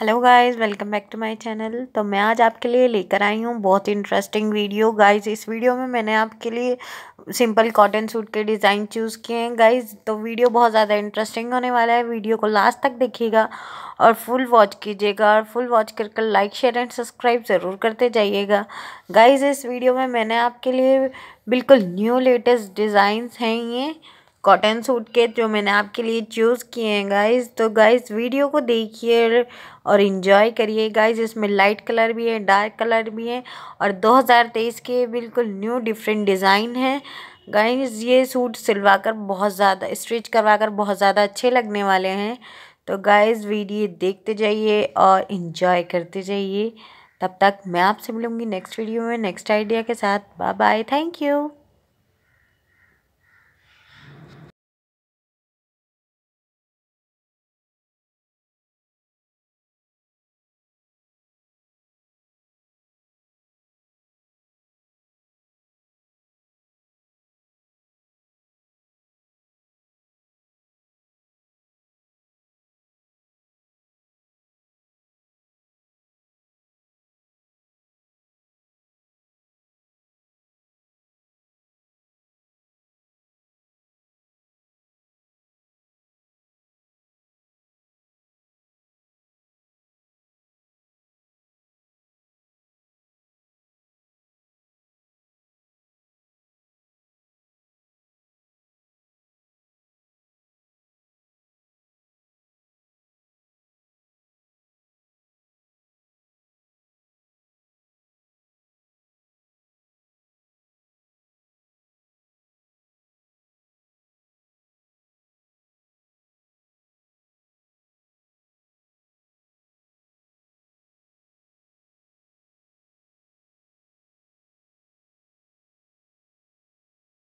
hello guys welcome back to my channel तो मैं आज आपके लिए लेकर आई हूँ बहुत इंटरेस्टिंग वीडियो गाइस इस वीडियो में मैंने आपके लिए सिंपल कॉटन सूट के डिज़ाइन चूज़ किए हैं गाइस तो वीडियो बहुत ज़्यादा इंटरेस्टिंग होने वाला है वीडियो को लास्ट तक देखिएगा और फुल वॉच कीजिएगा और फुल वॉच कर कर लाइक शेयर एंड सब्सक्राइब ज़रूर करते जाइएगा गाइज़ इस वीडियो में मैंने आपके लिए बिल्कुल न्यू लेटेस्ट डिज़ाइंस हैं ये कॉटन सूट के जो मैंने आपके लिए चूज़ किए हैं गाइस तो गाइस वीडियो को देखिए और इन्जॉय करिए गाइस इसमें लाइट कलर भी है डार्क कलर भी है और 2023 के बिल्कुल न्यू डिफरेंट डिज़ाइन है गाइस ये सूट सिलवा कर बहुत ज़्यादा स्ट्रिच करवा कर बहुत ज़्यादा अच्छे लगने वाले हैं तो गाइस वीडियो देखते जाइए और इन्जॉय करते जाइए तब तक मैं आपसे मिलूँगी नेक्स्ट वीडियो में नेक्स्ट आइडिया के साथ बाय बाय थैंक यू